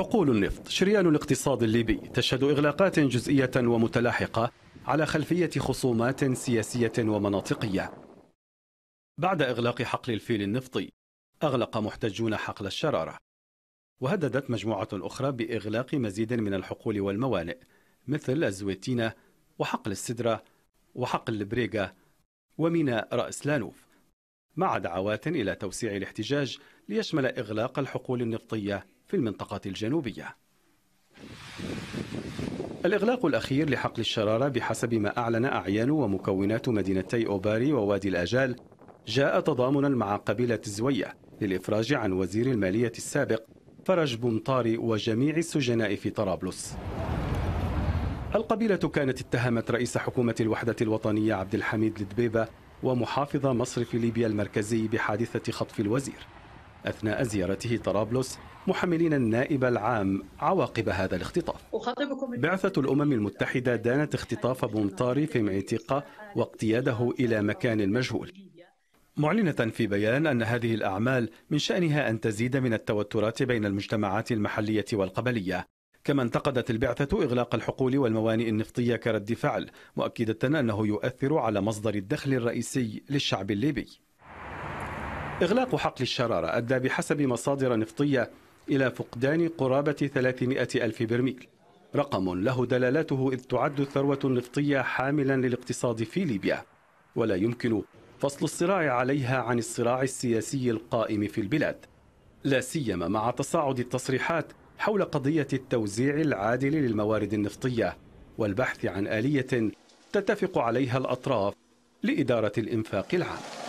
حقول النفط شريان الاقتصاد الليبي تشهد إغلاقات جزئية ومتلاحقة على خلفية خصومات سياسية ومناطقية بعد إغلاق حقل الفيل النفطي أغلق محتجون حقل الشرارة وهددت مجموعة أخرى بإغلاق مزيد من الحقول والموانئ مثل الزويتينة وحقل السدرة وحقل البريغا وميناء رأس لانوف مع دعوات إلى توسيع الاحتجاج ليشمل إغلاق الحقول النفطية في المنطقة الجنوبية الإغلاق الأخير لحقل الشرارة بحسب ما أعلن أعيان ومكونات مدينتي أوباري ووادي الأجال جاء تضامنا مع قبيلة الزوية للإفراج عن وزير المالية السابق فرج بومطاري وجميع السجناء في طرابلس القبيلة كانت اتهمت رئيس حكومة الوحدة الوطنية عبد الحميد لدبيبة ومحافظ مصرف ليبيا المركزي بحادثة خطف الوزير أثناء زيارته طرابلس محملين النائب العام عواقب هذا الاختطاف بعثة الأمم المتحدة دانت اختطاف بومطاري في معتقة واقتياده إلى مكان مجهول معلنة في بيان أن هذه الأعمال من شأنها أن تزيد من التوترات بين المجتمعات المحلية والقبلية كما انتقدت البعثة إغلاق الحقول والموانئ النفطية كرد فعل مؤكدة أنه يؤثر على مصدر الدخل الرئيسي للشعب الليبي إغلاق حقل الشرارة أدى بحسب مصادر نفطية إلى فقدان قرابة 300 ألف برميل رقم له دلالاته إذ تعد الثروة النفطية حاملا للاقتصاد في ليبيا ولا يمكن فصل الصراع عليها عن الصراع السياسي القائم في البلاد لا سيما مع تصاعد التصريحات حول قضية التوزيع العادل للموارد النفطية والبحث عن آلية تتفق عليها الأطراف لإدارة الإنفاق العام